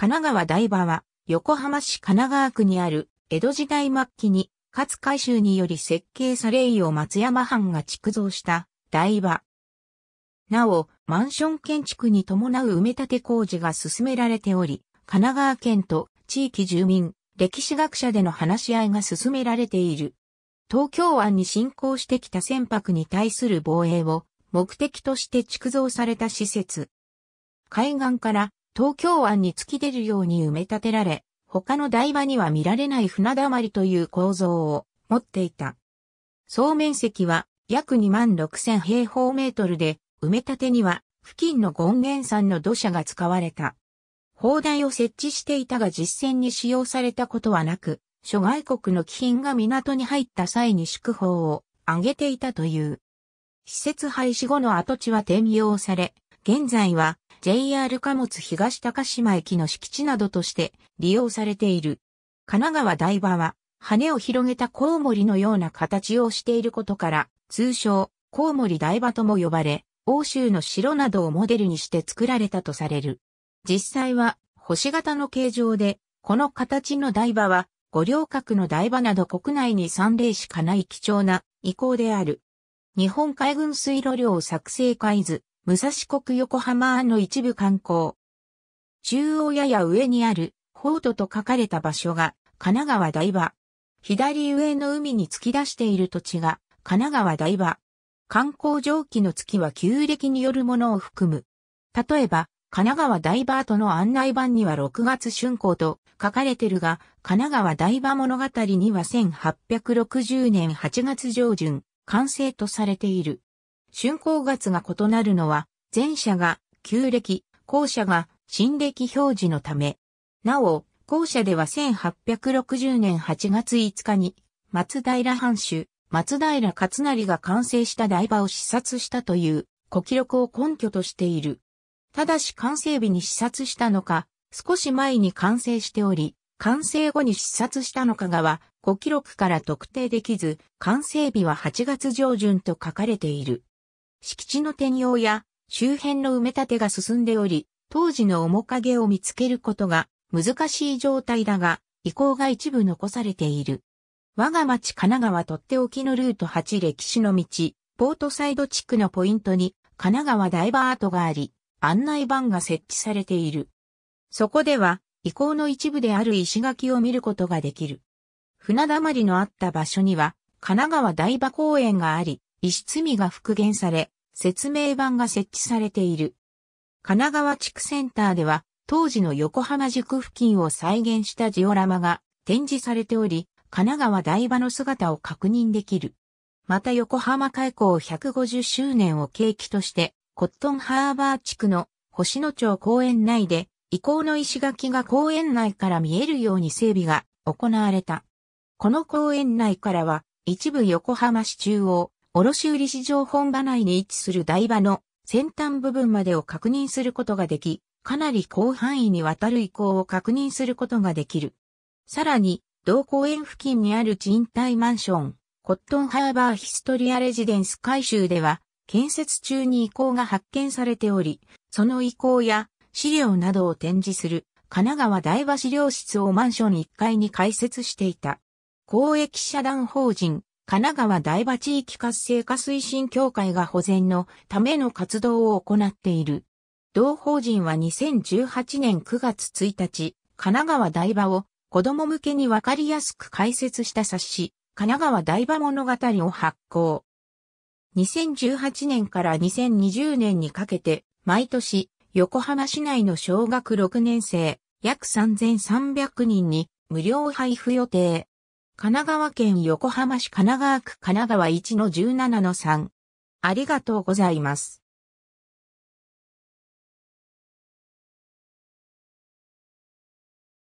神奈川台場は、横浜市神奈川区にある、江戸時代末期に、勝海舟により設計され伊を松山藩が築造した台場。なお、マンション建築に伴う埋め立て工事が進められており、神奈川県と地域住民、歴史学者での話し合いが進められている。東京湾に侵攻してきた船舶に対する防衛を目的として築造された施設。海岸から東京湾に突き出るように埋め立てられ、他の台場には見られない船溜まりという構造を持っていた。総面積は約2万6000平方メートルで、埋め立てには付近の権現山の土砂が使われた。砲台を設置していたが実戦に使用されたことはなく、諸外国の貴品が港に入った際に祝砲を上げていたという。施設廃止後の跡地は転用され、現在は JR 貨物東高島駅の敷地などとして利用されている。神奈川台場は、羽を広げたコウモリのような形をしていることから、通称、コウモリ台場とも呼ばれ、欧州の城などをモデルにして作られたとされる。実際は、星型の形状で、この形の台場は、五稜郭の台場など国内に三例しかない貴重な遺構である。日本海軍水路量作成海図、武蔵国横浜の一部観光。中央やや上にある、フォートと書かれた場所が、神奈川台場。左上の海に突き出している土地が、神奈川台場。観光蒸気の月は旧暦によるものを含む。例えば、神奈川台場との案内板には6月春光と書かれてるが、神奈川台場物語には1860年8月上旬、完成とされている。春光月が異なるのは、前者が旧暦、後者が新暦表示のため。なお、後者では1860年8月5日に、松平藩主、松平勝成が完成した台場を視察したという、古記録を根拠としている。ただし完成日に視察したのか、少し前に完成しており、完成後に視察したのかがは、古記録から特定できず、完成日は8月上旬と書かれている。敷地の転用や周辺の埋め立てが進んでおり、当時の面影を見つけることが難しい状態だが、遺構が一部残されている。我が町神奈川とっておきのルート8歴史の道、ポートサイド地区のポイントに神奈川ダイバートがあり、案内板が設置されている。そこでは、遺構の一部である石垣を見ることができる。船溜まりのあった場所には、神奈川台場公園があり、石積みが復元され、説明板が設置されている。神奈川地区センターでは、当時の横浜塾付近を再現したジオラマが展示されており、神奈川台場の姿を確認できる。また横浜開港150周年を契機として、コットンハーバー地区の星野町公園内で、遺構の石垣が公園内から見えるように整備が行われた。この公園内からは、一部横浜市中央、卸売市場本場内に位置する台場の先端部分までを確認することができ、かなり広範囲にわたる移行を確認することができる。さらに、同公園付近にある賃貸マンション、コットンハーバーヒストリアレジデンス改修では、建設中に遺構が発見されており、その遺構や資料などを展示する神奈川台場資料室をマンション1階に開設していた。公益社団法人神奈川台場地域活性化推進協会が保全のための活動を行っている。同法人は2018年9月1日、神奈川台場を子供向けにわかりやすく解説した冊子、神奈川台場物語を発行。2018年から2020年にかけて、毎年、横浜市内の小学6年生、約3300人に無料配布予定。神奈川県横浜市神奈川区神奈川1の17の3。ありがとうございます。